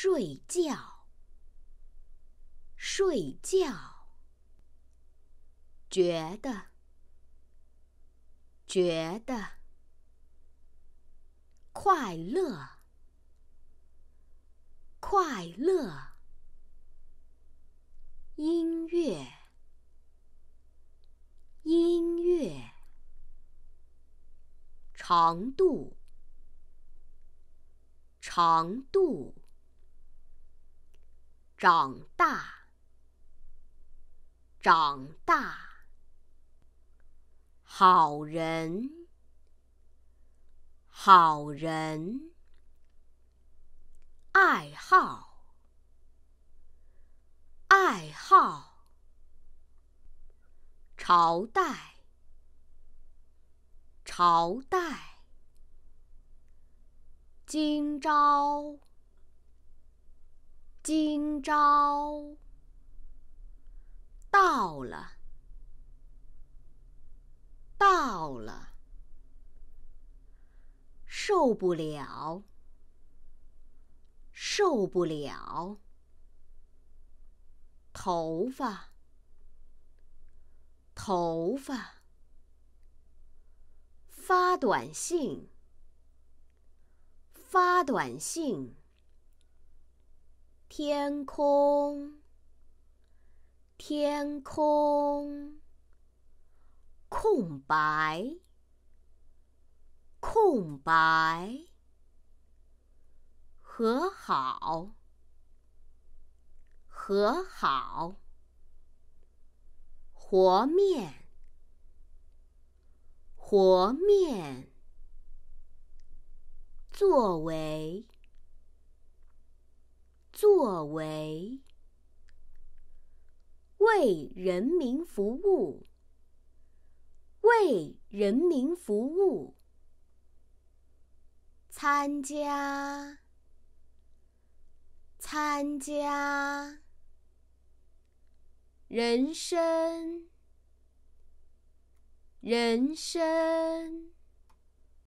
睡觉，睡觉，觉得，觉得快乐，快乐，音乐，音乐，长度，长度。长大，长大，好人，好人，爱好，爱好，朝代，朝代，今朝。今朝到了，到了，受不了，受不了。头发，头发，发短信，发短信。天空，天空，空白，空白，和好，和好，和面，和面，作为。作为，为人民服务，为人民服务。参加，参加。人生，人生。